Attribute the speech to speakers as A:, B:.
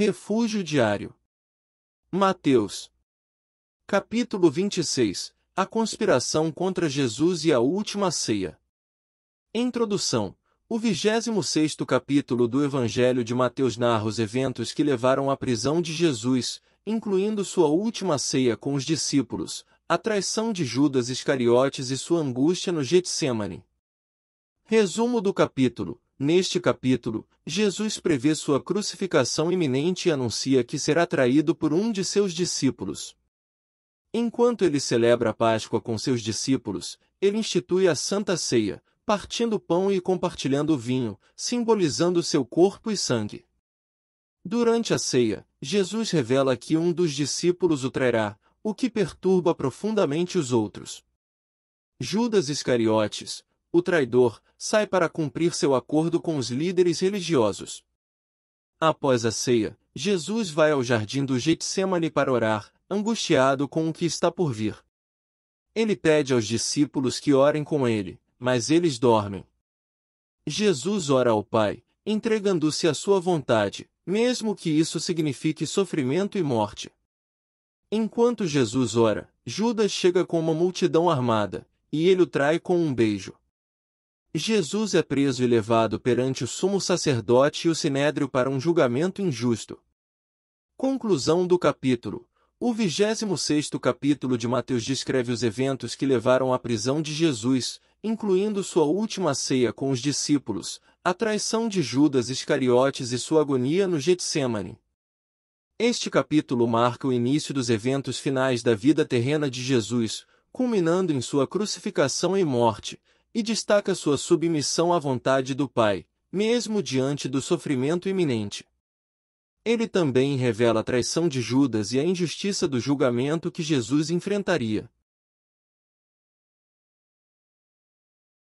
A: Refúgio diário. Mateus. Capítulo 26. A conspiração contra Jesus e a última ceia. Introdução. O 26º capítulo do Evangelho de Mateus narra os eventos que levaram à prisão de Jesus, incluindo sua última ceia com os discípulos, a traição de Judas Iscariotes e sua angústia no Getsemane. Resumo do capítulo. Neste capítulo, Jesus prevê sua crucificação iminente e anuncia que será traído por um de seus discípulos. Enquanto ele celebra a Páscoa com seus discípulos, ele institui a Santa Ceia, partindo pão e compartilhando vinho, simbolizando seu corpo e sangue. Durante a ceia, Jesus revela que um dos discípulos o trairá, o que perturba profundamente os outros. Judas Iscariotes, o traidor, sai para cumprir seu acordo com os líderes religiosos. Após a ceia, Jesus vai ao jardim do Getsemane para orar, angustiado com o que está por vir. Ele pede aos discípulos que orem com ele, mas eles dormem. Jesus ora ao Pai, entregando-se à sua vontade, mesmo que isso signifique sofrimento e morte. Enquanto Jesus ora, Judas chega com uma multidão armada, e ele o trai com um beijo. Jesus é preso e levado perante o sumo sacerdote e o sinédrio para um julgamento injusto. Conclusão do capítulo. O 26º capítulo de Mateus descreve os eventos que levaram à prisão de Jesus, incluindo sua última ceia com os discípulos, a traição de Judas Iscariotes e sua agonia no Getsemane. Este capítulo marca o início dos eventos finais da vida terrena de Jesus, culminando em sua crucificação e morte, e destaca sua submissão à vontade do Pai, mesmo diante do sofrimento iminente. Ele também revela a traição de Judas e a injustiça do julgamento que Jesus enfrentaria.